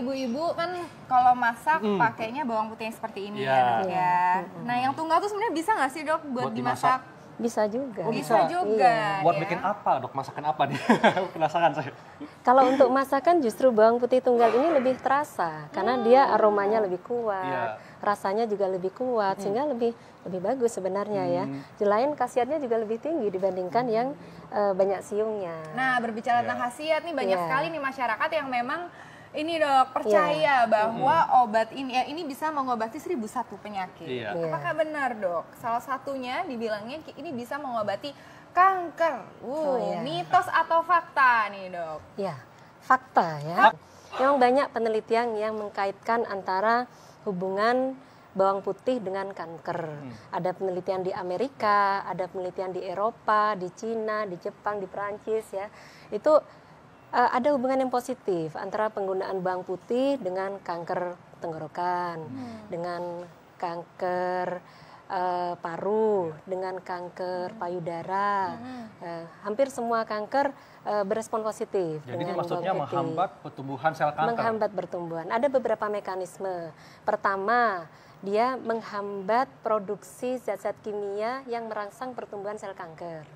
ibu-ibu kan kalau masak mm. pakainya bawang putih yang seperti ini yeah. ya, ya. Hmm. Nah yang tunggal tuh sebenarnya bisa nggak sih dok buat, buat dimasak? Bisa juga. Oh, bisa. juga. Iya. Buat ya. bikin apa dok? Masakan apa nih? Penasaran saya. Kalau untuk masakan justru bawang putih tunggal ini lebih terasa karena mm. dia aromanya lebih kuat, yeah. rasanya juga lebih kuat hmm. sehingga lebih lebih bagus sebenarnya ya. hmm. ya. Selain khasiatnya juga lebih tinggi dibandingkan hmm. yang uh, eh, banyak siungnya. Nah berbicara yeah. tentang iya. khasiat nih banyak yeah. sekali nih masyarakat yang memang ini dok percaya bahwa mm -hmm. obat ini ya ini bisa mengobati seribu satu penyakit. Yeah. Apakah iya. benar dok? Salah satunya dibilangnya ini bisa mengobati kanker. Uh, oh, yeah. mitos atau fakta nih dok? Ya, yeah. fakta ya. Memang banyak penelitian yang mengkaitkan antara hubungan bawang putih dengan kanker. Hmm. Ada penelitian di Amerika, ada penelitian di Eropa, di Cina, di Jepang, di Perancis ya. Itu uh, ada hubungan yang positif antara penggunaan bawang putih dengan kanker tenggorokan, hmm. dengan kanker uh, paru, dengan kanker hmm. payudara. Hmm. Uh, hampir semua kanker uh, berespon positif. Jadi dengan ini maksudnya bawang putih. menghambat pertumbuhan sel kanker. Menghambat pertumbuhan. Ada beberapa mekanisme. Pertama, dia menghambat produksi zat-zat kimia yang merangsang pertumbuhan sel kanker.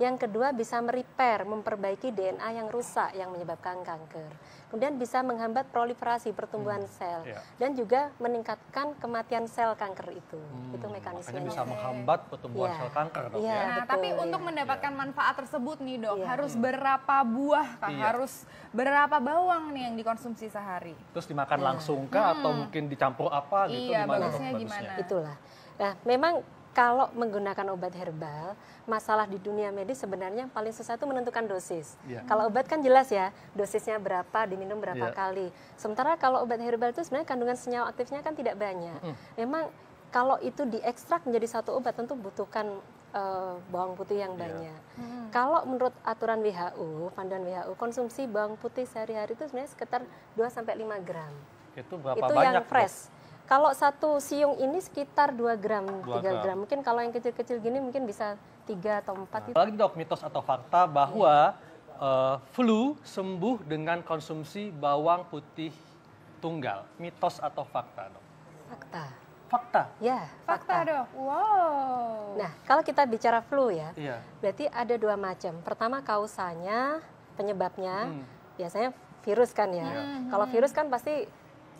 Yang kedua bisa merepair, memperbaiki DNA yang rusak yang menyebabkan kanker. Kemudian bisa menghambat proliferasi pertumbuhan hmm. sel yeah. dan juga meningkatkan kematian sel kanker itu. Hmm. Itu mekanismenya. Makanya bisa menghambat pertumbuhan yeah. sel kanker dok yeah, ya. Nah, tapi untuk mendapatkan yeah. manfaat tersebut nih dok, yeah. harus yeah. berapa buah kan? Harus berapa bawang nih yang dikonsumsi sehari? Terus dimakan yeah. langsung kah hmm. atau mungkin dicampur apa gitu? Iya, gimana bagusnya gimana? Itulah. Nah, memang kalau menggunakan obat herbal, masalah di dunia medis sebenarnya paling susah itu menentukan dosis. Yeah. Kalau obat kan jelas ya, dosisnya berapa, diminum berapa yeah. kali. Sementara kalau obat herbal itu sebenarnya kandungan senyawa aktifnya kan tidak banyak. Mm. Memang kalau itu diekstrak menjadi satu obat tentu butuhkan uh, bawang putih yang iya. banyak. Mm. Kalau menurut aturan WHO, panduan WHO, konsumsi bawang putih sehari-hari itu sebenarnya sekitar 2 5 gram. Itu berapa itu banyak? Itu yang fresh. Tuh? Kalau satu siung ini sekitar 2 gram, 2 3 gram. gram. Mungkin kalau yang kecil-kecil gini mungkin bisa 3 atau 4. Nah, Lagi dok, mitos atau fakta bahwa yeah. Iya. uh, flu sembuh dengan konsumsi bawang putih tunggal. Mitos atau fakta dok? Fakta. Fakta? Ya, fakta. fakta dok. Wow. Nah, kalau kita bicara flu ya, yeah. berarti ada dua macam. Pertama kausanya, penyebabnya, hmm. biasanya virus kan ya. Yeah. Hmm, kalau hmm. virus kan pasti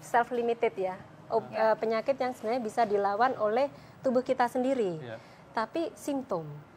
self limited ya Iya. Eh, penyakit yang sebenarnya bisa dilawan oleh tubuh kita sendiri iya. tapi simptom